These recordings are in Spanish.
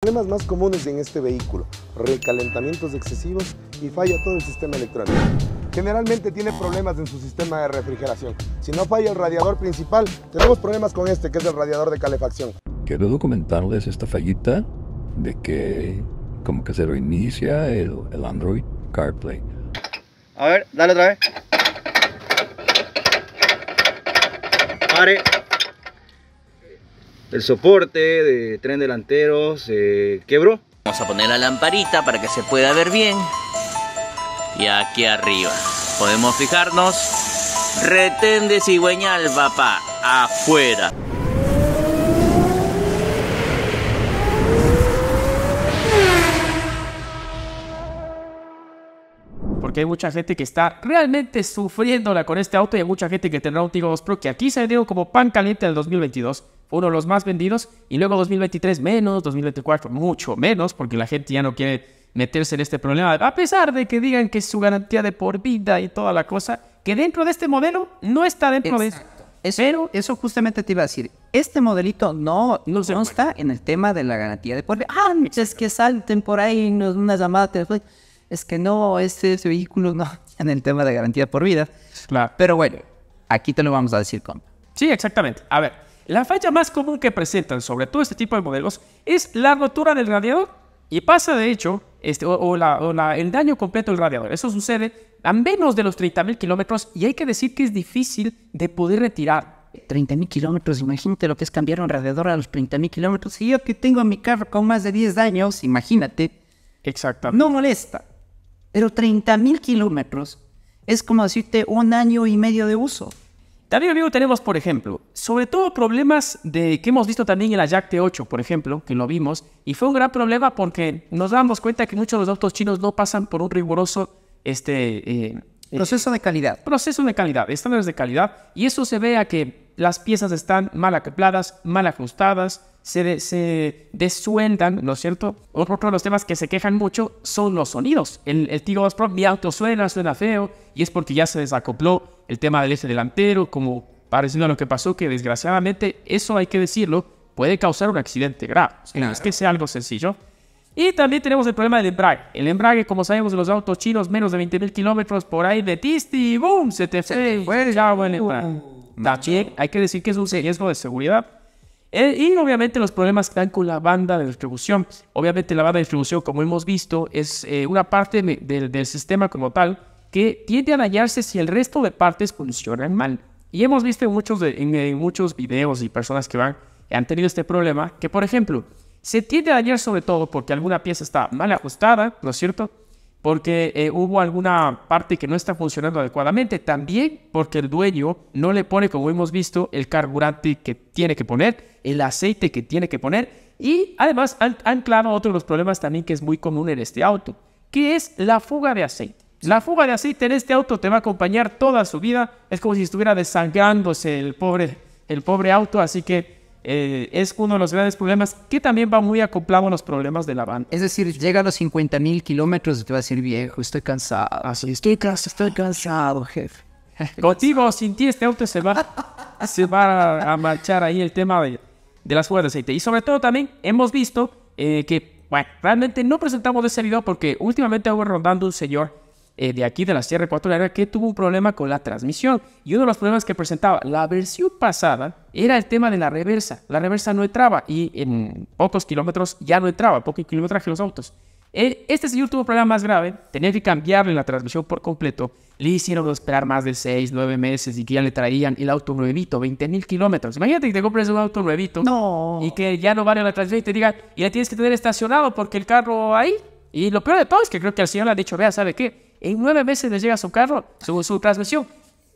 Problemas más comunes en este vehículo, recalentamientos excesivos y falla todo el sistema electrónico. Generalmente tiene problemas en su sistema de refrigeración. Si no falla el radiador principal, tenemos problemas con este que es el radiador de calefacción. Quiero documentarles esta fallita de que como que se reinicia el, el Android CarPlay. A ver, dale otra vez. Pare el soporte de tren delantero se eh, quebró. Vamos a poner la lamparita para que se pueda ver bien. Y aquí arriba podemos fijarnos. Retén de cigüeñal, papá, afuera. Porque hay mucha gente que está realmente sufriéndola con este auto y hay mucha gente que tendrá un Tiggo 2 Pro que aquí se dio como pan caliente del 2022 uno de los más vendidos, y luego 2023 menos, 2024 mucho menos, porque la gente ya no quiere meterse en este problema, a pesar de que digan que es su garantía de por vida y toda la cosa, que dentro de este modelo no está dentro de eso. Pero eso justamente te iba a decir, este modelito no, no en el tema de la garantía de por vida. Antes que salten por ahí una llamada es que no, este, este vehículo no en el tema de garantía por vida. Claro. Pero bueno, aquí te lo vamos a decir, con Sí, exactamente. A ver, la falla más común que presentan sobre todo este tipo de modelos es la rotura del radiador y pasa de hecho este, o, la, el daño completo del radiador. Eso sucede a menos de los 30.000 kilómetros y hay que decir que es difícil de poder retirar. 30.000 kilómetros, imagínate lo que es cambiar un radiador a los 30.000 kilómetros. Y yo que tengo mi carro con más de 10 años, imagínate. Exactamente. No molesta. Pero 30.000 kilómetros es como decirte un año y medio de uso. También, amigo, tenemos, por ejemplo, sobre todo problemas de, que hemos visto también en la Jack T8, por ejemplo, que lo vimos, y fue un gran problema porque nos damos cuenta que muchos de los autos chinos no pasan por un riguroso este, eh, eh, proceso de calidad. Proceso de calidad, estándares de calidad, y eso se ve a que las piezas están mal acopladas, mal ajustadas, se, ¿no es cierto? Otro de los temas que se quejan mucho son los sonidos. El, el Tigo 2 Pro, mi auto suena, suena feo, y es porque ya se desacopló el tema del eje este delantero, como pareciendo a lo que pasó, que desgraciadamente, eso hay que decirlo, puede causar un accidente grave. es que sea algo sencillo. Y también tenemos el problema del embrague. El embrague, como sabemos, de los autos chinos, menos de 20.000 kilómetros por ahí, de tisti ¡boom! Se te fue. ya, ah, bueno, hay que decir que es un riesgo de seguridad. Eh, y obviamente los problemas que dan con la banda de distribución. Obviamente la banda de distribución, como hemos visto, es eh, una parte del sistema como tal que tiende a dañarse si el resto de partes funcionan mal. Y hemos visto en muchos, en, muchos videos y personas que van, han tenido este problema, que por ejemplo, se tiende a dañar sobre todo porque alguna pieza está mal ajustada, ¿no es cierto? Porque eh, hubo alguna parte que no está funcionando adecuadamente, también porque el dueño no le pone, como hemos visto, el carburante que tiene que poner, el aceite que tiene que poner, y además han, han claro otro de los problemas también que es muy común en este auto, que es la fuga de aceite. La fuga de aceite en este auto te va a acompañar toda su vida. Es como si estuviera desangrándose el pobre, el pobre auto. Así que eh, es uno de los grandes problemas que también va muy acoplado a los problemas de la van. Es decir, llega a los 50 mil kilómetros y te va a decir, viejo, estoy cansado. Así, estoy cansado, estoy cansado, jefe. Contigo, sin ti, este auto se va, se va a marchar ahí el tema de, las fugas de aceite. Y sobre todo también hemos visto eh, que, bueno, realmente no presentamos ese video porque últimamente hubo rondando un señor eh, de aquí de la Sierra 4 era que tuvo un problema con la transmisión. Y uno de los problemas que presentaba la versión pasada era el tema de la reversa. La reversa no entraba y en pocos kilómetros ya no entraba, poco kilometraje los autos. Eh, este señor tuvo un problema más grave, tenía que cambiarle la transmisión por completo. Le hicieron esperar más de 6, 9 meses y que ya le traían el auto nuevito, 20 mil kilómetros. Imagínate que te compres un auto nuevito y que ya no vale la transmisión y te digan, y la tienes que tener estacionado porque el carro ahí. Y lo peor de todo es que creo que al señor le ha dicho, vea, ¿sabe qué? en nueve meses le llega su carro, su, su transmisión,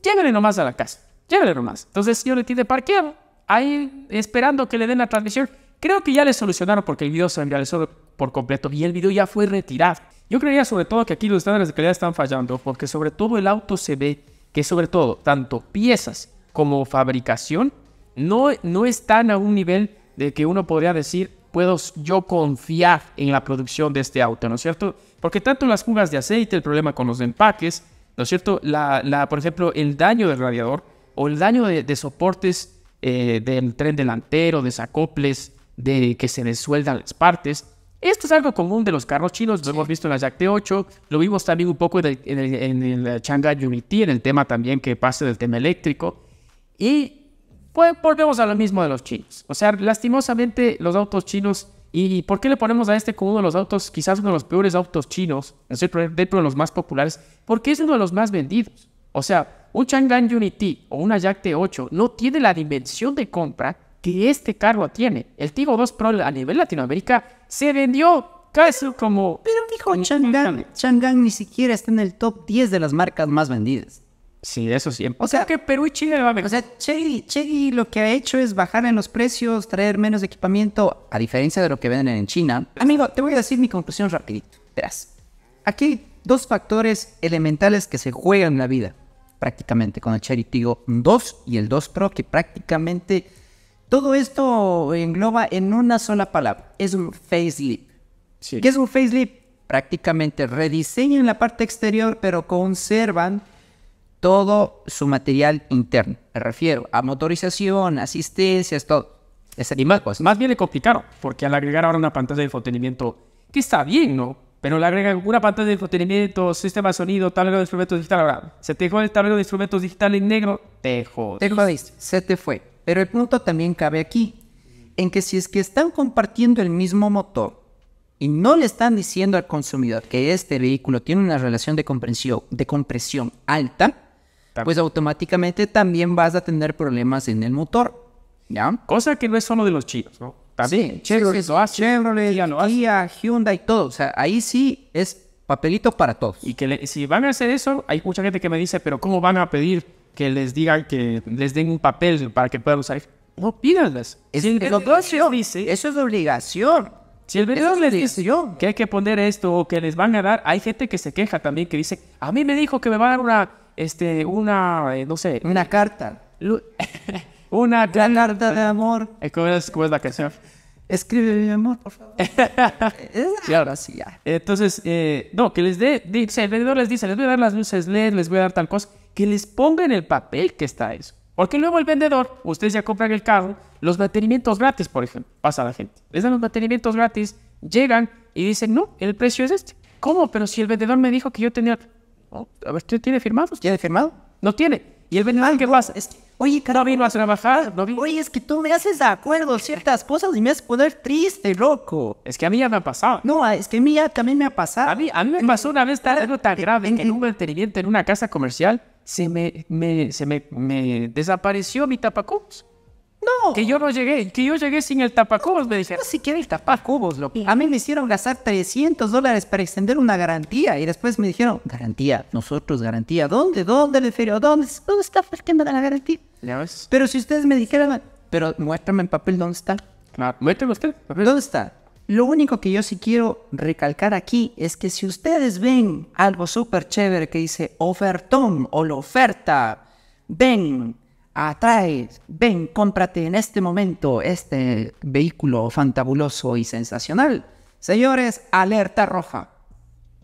llévele nomás a la casa, llévele nomás. Entonces señor le tiene parqueado ahí esperando que le den la transmisión. Creo que ya le solucionaron porque el video se envió por completo y el video ya fue retirado. Yo creía sobre todo que aquí los estándares de calidad están fallando porque sobre todo el auto se ve que sobre todo tanto piezas como fabricación no, no están a un nivel de que uno podría decir puedo yo confiar en la producción de este auto, ¿no es cierto? Porque tanto las fugas de aceite, el problema con los empaques, ¿no es cierto? La, la por ejemplo, el daño del radiador o el daño de, soportes eh, del tren delantero, desacoples, de que se sueldan las partes. Esto es algo común de los carros chinos, lo hemos visto en la Jack T8, lo vimos también un poco en el, en el, en el Unity, en el tema también que pasa del tema eléctrico. Y pues volvemos a lo mismo de los chinos. O sea, lastimosamente los autos chinos, y, por qué le ponemos a este como uno de los autos, quizás uno de los peores autos chinos, dentro de los más populares? Porque es uno de los más vendidos. O sea, un Chang'an Unity o una Jack T8 no tiene la dimensión de compra que este carro tiene. El Tigo 2 Pro a nivel Latinoamérica se vendió casi como... Pero dijo Chang'an, Chang'an ni siquiera está en el top 10 de las marcas más vendidas. Sí, eso sí. O sea, que Perú y Chile va O sea, Chegui, lo que ha hecho es bajar en los precios, traer menos equipamiento, a diferencia de lo que venden en China. Amigo, te voy a decir mi conclusión rapidito. Verás, aquí hay dos factores elementales que se juegan en la vida, prácticamente, con el Cherry Tigo 2 y el 2 Pro, que prácticamente todo esto engloba en una sola palabra. Es un facelift. Sí. ¿Qué es un facelift? Prácticamente rediseñan la parte exterior, pero conservan todo su material interno. Me refiero a motorización, asistencias, todo. Ese y más, más bien le complicaron, porque al agregar ahora una pantalla de entretenimiento, que está bien, ¿no? Pero le agregan una pantalla de entretenimiento, sistema de sonido, tablero de instrumentos digital. se te el tablero de instrumentos digital en negro, te jodiste. Te jodiste, se te fue. Pero el punto también cabe aquí, en que si es que están compartiendo el mismo motor, y no le están diciendo al consumidor que este vehículo tiene una relación de compresión alta, pues automáticamente también vas a tener problemas en el motor. ¿Ya? Cosa que no es solo de los chinos, ¿no? También sí, Chevrolet, lo hace, Kia, todo. O sea, ahí sí es papelito para todos. Y que si van a hacer eso, hay mucha gente que me dice, pero ¿cómo van a pedir que les digan que les den un papel para que puedan usar? No pídanles. Es, si Dice, eso es obligación. Si el vendedor le dice que hay que poner esto o que les van a dar, hay gente que se queja también que dice, a mí me dijo que me va a dar una este, una, eh, no sé. Una carta. una carta de amor. Eh, ¿Cómo es, la canción? Escribe mi amor, por favor. y ahora sí, ya. Entonces, eh, no, que les dé, dice, el vendedor les dice, les voy a dar las luces LED, les voy a dar tal cosa, que les ponga en el papel que está eso. Porque luego el vendedor, ustedes ya compran el carro, los mantenimientos gratis, por ejemplo, pasa a la gente. Les dan los mantenimientos gratis, llegan y dicen, no, el precio es este. ¿Cómo? Pero si el vendedor me dijo que yo tenía... Oh, a ver, ¿tiene firmados? ¿Tiene firmado? No tiene. Y el venía, ah, ¿qué hace? oye, carajo, no vino a trabajar. No Oye, es que tú me haces de acuerdo ciertas cosas y me haces poner triste, loco. Es que a mí ya me ha pasado. No, es que a mí ya también me ha pasado. A mí, a mí me pasó una vez algo tan grave en, que un mantenimiento en una casa comercial se me, me se me, me desapareció mi tapaco. No. Que yo no llegué, que yo llegué sin el tapacubos. Me dijeron, si siquiera el tapacubos. Lo... A mí pues me hicieron gastar 300 dólares para extender una garantía. Y después me dijeron, garantía, nosotros garantía. ¿Dónde? ¿Dónde? Le ¿Dónde? ¿Dónde está el la garantía? Pero si ustedes me dijeran, pero muéstrame en papel dónde está. Claro, muéstrame usted. ¿Dónde está? Lo único que yo sí quiero recalcar aquí es que si ustedes ven algo súper chévere que dice ofertón o la oferta, ven, atrae, ven, cómprate en este momento este vehículo fantabuloso y sensacional. Señores, alerta roja.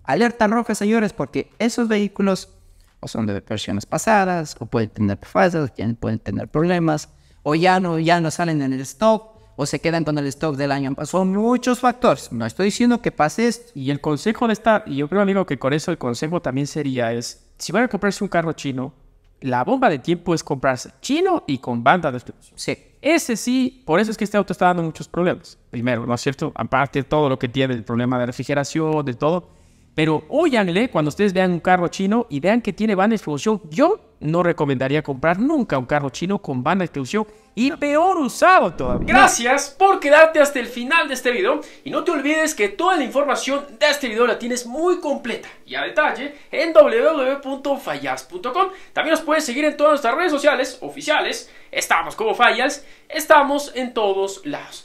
Alerta roja, señores, porque esos vehículos o son de versiones pasadas, o pueden tener fallas, pueden tener problemas, o ya no, ya no salen en el stock, o se quedan con el stock del año pasado. Son muchos factores. No estoy diciendo que pase esto. Y el consejo de estar y yo creo, amigo, que con eso el consejo también sería es, si van a comprarse un carro chino, la bomba de tiempo es comprarse chino y con banda de explosión. Sí. Ese sí, por eso es que este auto está dando muchos problemas. Primero, ¿no es cierto? Aparte de todo lo que tiene, el problema de refrigeración, de todo. Pero óyanle cuando ustedes vean un carro chino y vean que tiene banda de explosión. Yo no recomendaría comprar nunca un carro chino con banda de exclusión y peor usado todavía. Gracias por quedarte hasta el final de este video y no te olvides que toda la información de este video la tienes muy completa y a detalle en www.fallas.com. También nos puedes seguir en todas nuestras redes sociales oficiales. Estamos como Fallas, estamos en todos lados.